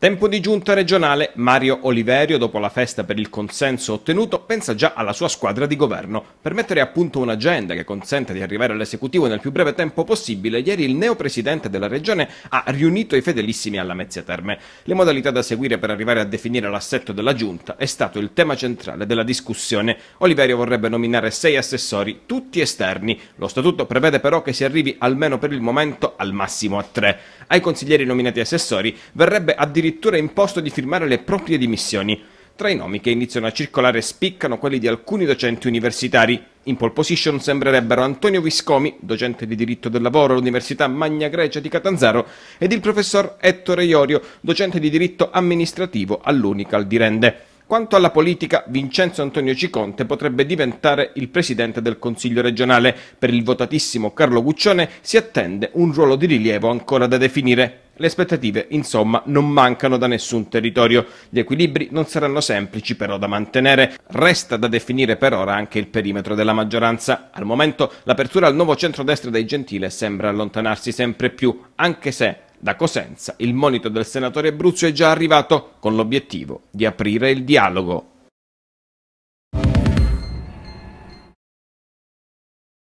Tempo di giunta regionale, Mario Oliverio, dopo la festa per il consenso ottenuto, pensa già alla sua squadra di governo. Per mettere a punto un'agenda che consenta di arrivare all'esecutivo nel più breve tempo possibile, ieri il neopresidente della regione ha riunito i fedelissimi alla Mezzia Terme. Le modalità da seguire per arrivare a definire l'assetto della giunta è stato il tema centrale della discussione. Oliverio vorrebbe nominare sei assessori, tutti esterni. Lo statuto prevede però che si arrivi almeno per il momento al massimo a tre. Ai consiglieri nominati assessori verrebbe addirittura addirittura imposto di firmare le proprie dimissioni. Tra i nomi che iniziano a circolare spiccano quelli di alcuni docenti universitari. In pole position sembrerebbero Antonio Viscomi, docente di diritto del lavoro all'Università Magna Grecia di Catanzaro, ed il professor Ettore Iorio, docente di diritto amministrativo all'Unical di Rende. Quanto alla politica, Vincenzo Antonio Ciconte potrebbe diventare il presidente del Consiglio regionale. Per il votatissimo Carlo Guccione si attende un ruolo di rilievo ancora da definire. Le aspettative, insomma, non mancano da nessun territorio. Gli equilibri non saranno semplici però da mantenere. Resta da definire per ora anche il perimetro della maggioranza. Al momento l'apertura al nuovo centrodestra dei Gentile sembra allontanarsi sempre più, anche se da Cosenza il monito del senatore Bruzio è già arrivato con l'obiettivo di aprire il dialogo.